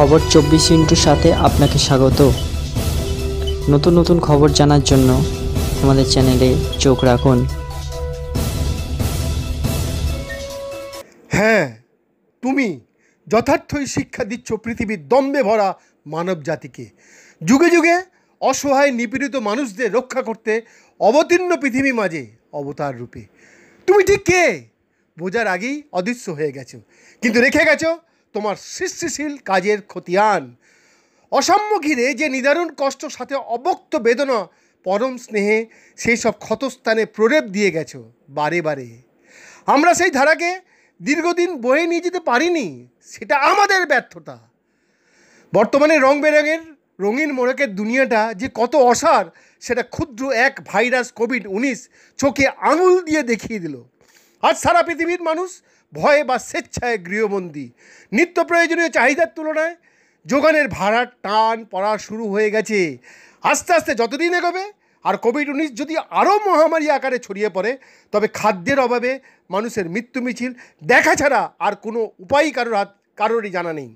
খবর চব্বিশ ইন্টু সাথে আপনাকে স্বাগত নতুন নতুন খবর জানার জন্য আমাদের চ্যানেলে চোখ রাখুন হ্যাঁ তুমি যথার্থই শিক্ষা দিচ্ছ পৃথিবীর দম্বে ভরা মানব জাতিকে যুগে যুগে অসহায় নিপীড়িত মানুষদের রক্ষা করতে অবতীর্ণ পৃথিবী মাঝে অবতার রূপে তুমি ঠিক কে বোঝার আগেই অদৃশ্য হয়ে গেছো কিন্তু রেখে গেছো তোমার সৃষ্টিশীল কাজের খতিয়ান অসাম্য ঘিরে যে নিদারুণ কষ্ট সাথে অবক্ত বেদনা পরম স্নেহে সেই সব ক্ষতস্থানে প্ররেপ দিয়ে গেছো বারে বারে আমরা সেই ধারাকে দীর্ঘদিন বয়ে নিয়ে যেতে পারিনি সেটা আমাদের ব্যর্থতা বর্তমানে রং বেরঙের রঙিন মোড়কের দুনিয়াটা যে কত অসার সেটা ক্ষুদ্র এক ভাইরাস কোভিড উনিশ চোখে আঙুল দিয়ে দেখিয়ে দিল আজ সারা পৃথিবীর মানুষ ভয়ে বা স্বেচ্ছায় গৃহবন্দী নিত্য প্রয়োজনীয় চাহিদার তুলনায় যোগানের ভাড়ার টান পড়া শুরু হয়ে গেছে আস্তে আস্তে যতদিন এগোবে আর কোভিড উনিশ যদি আরও মহামারী আকারে ছড়িয়ে পড়ে তবে খাদ্যের অভাবে মানুষের মৃত্যু মিছিল দেখা ছাড়া আর কোনো উপায়ই কারোর হাত কারোরই জানা নেই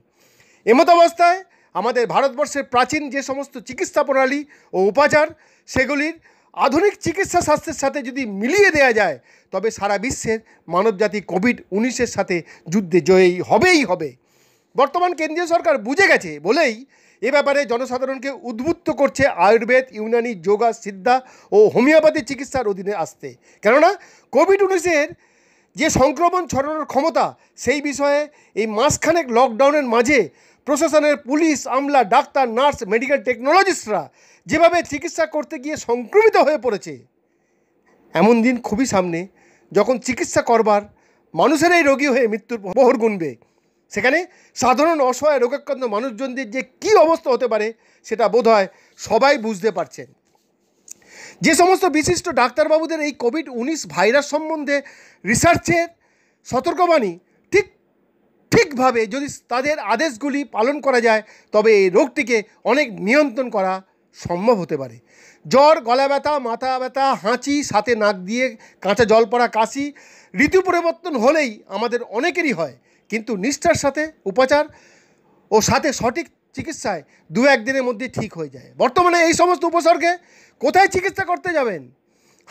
এমত অবস্থায় আমাদের ভারতবর্ষের প্রাচীন যে সমস্ত চিকিৎসা প্রণালী ও উপাচার সেগুলির আধুনিক চিকিৎসা স্বাস্থ্যের সাথে যদি মিলিয়ে দেওয়া যায় তবে সারা বিশ্বের মানবজাতি কোভিড উনিশের সাথে যুদ্ধে জয়ী হবেই হবে বর্তমান কেন্দ্রীয় সরকার বুঝে গেছে বলেই এ ব্যাপারে জনসাধারণকে উদ্বুদ্ধ করছে আয়ুর্বেদ ইউনানি যোগা সিদ্ধা ও হোমিওপ্যাথি চিকিৎসার অধীনে আসতে কেননা কোভিড উনিশের যে সংক্রমণ ছড়ানোর ক্ষমতা সেই বিষয়ে এই মাসখানেক লকডাউনের মাঝে প্রশাসনের পুলিশ আমলা ডাক্তার নার্স মেডিকেল টেকনোলজিস্টরা যেভাবে চিকিৎসা করতে গিয়ে সংক্রমিত হয়ে পড়েছে এমন দিন খুবই সামনে যখন চিকিৎসা করবার মানুষেরাই রোগী হয়ে মৃত্যুর বহর গুনবে সেখানে সাধারণ অসহায় রোগাক্রান্ত মানুষজনদের যে কী অবস্থা হতে পারে সেটা বোধ হয় সবাই বুঝতে পারছেন যে সমস্ত বিশিষ্ট ডাক্তারবাবুদের এই কোভিড উনিশ ভাইরাস সম্বন্ধে রিসার্চের সতর্কবাণী ঠিক ঠিকভাবে যদি তাদের আদেশগুলি পালন করা যায় তবে এই রোগটিকে অনেক নিয়ন্ত্রণ করা সম্ভব হতে পারে জ্বর গলা ব্যথা মাথা ব্যথা হাঁচি সাথে নাক দিয়ে কাঁচা জল পড়া কাশি ঋতু পরিবর্তন হলেই আমাদের অনেকেরই হয় কিন্তু নিষ্ঠার সাথে উপাচার ও সাথে সঠিক চিকিৎসায় দু একদিনের মধ্যে ঠিক হয়ে যায় বর্তমানে এই সমস্ত উপসর্গে কোথায় চিকিৎসা করতে যাবেন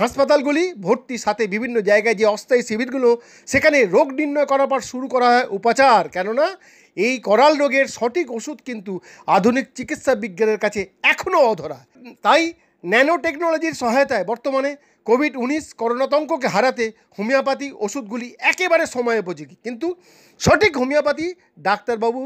হাসপাতালগুলি ভর্তি সাথে বিভিন্ন জায়গায় যে অস্থায়ী শিবিরগুলো সেখানে রোগ নির্ণয় করার পর শুরু করা হয় উপচার কেননা এই করাল রোগের সঠিক ওষুধ কিন্তু আধুনিক চিকিৎসা বিজ্ঞানের কাছে এখনও অধরা তাই ন্যানো টেকনোলজির সহায়তায় বর্তমানে কোভিড উনিশ করোনাতঙ্ককে হারাতে হোমিওপ্যাথি ওষুধগুলি একেবারে সময়োপযোগী কিন্তু সঠিক হোমিওপ্যাথি ডাক্তারবাবু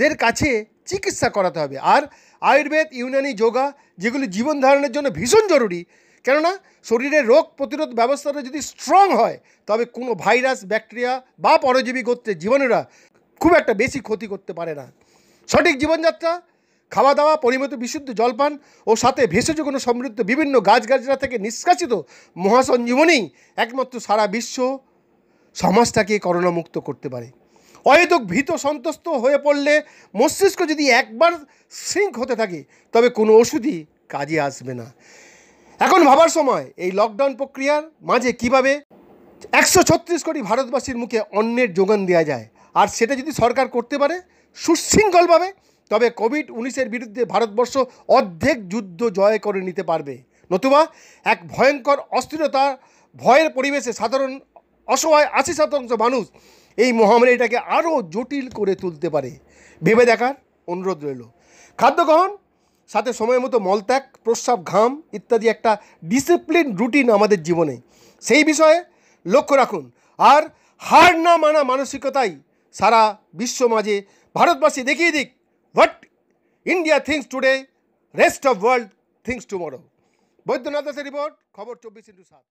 দের কাছে চিকিৎসা করাতে হবে আর আয়ুর্বেদ ইউনানি যোগা যেগুলি জীবন ধারণের জন্য ভীষণ জরুরি কেননা শরীরের রোগ প্রতিরোধ ব্যবস্থাটা যদি স্ট্রং হয় তবে কোনো ভাইরাস ব্যাকটেরিয়া বা পরজীবী গোত্রের জীবনেরা খুব একটা বেশি ক্ষতি করতে পারে না সঠিক জীবনযাত্রা খাওয়া দাওয়া পরিমিত বিশুদ্ধ জলপান ও সাথে ভেষজ কোনো সমৃদ্ধ বিভিন্ন গাছগাছরা থেকে নিষ্কাশিত মহাসঞ্জীবনেই একমাত্র সারা বিশ্ব সমাজটাকে করোনামুক্ত করতে পারে অহেতুক ভীত সন্তস্ত হয়ে পড়লে মস্তিষ্ক যদি একবার সিঙ্ক হতে থাকে তবে কোনো ওষুধই কাজে আসবে না এখন ভাবার সময় এই লকডাউন প্রক্রিয়ার মাঝে কিভাবে একশো ছত্রিশ কোটি ভারতবাসীর মুখে অন্যের যোগান দেওয়া যায় আর সেটা যদি সরকার করতে পারে সুশৃঙ্খলভাবে তবে কোভিড উনিশের বিরুদ্ধে ভারতবর্ষ অর্ধেক যুদ্ধ জয় করে নিতে পারবে নতুবা এক ভয়ঙ্কর অস্থিরতা ভয়ের পরিবেশে সাধারণ অসহায় আশি শতাংশ মানুষ এই মহামারী এটাকে আরও জটিল করে তুলতে পারে ভেবে দেখার অনুরোধ রইল খাদ্য গ্রহণ সাথে সময় মতো মলত্যাগ প্রস্রাব ঘাম ইত্যাদি একটা ডিসিপ্লিন রুটিন আমাদের জীবনে সেই বিষয়ে লক্ষ্য রাখুন আর হার না মানা মানসিকতাই সারা বিশ্ব মাঝে ভারতবাসী দেখিয়ে দিক what India thinks today rest of world thinks tomorrow Baidyanath দাসের রিপোর্ট খবর চব্বিশ ইন্টু সাত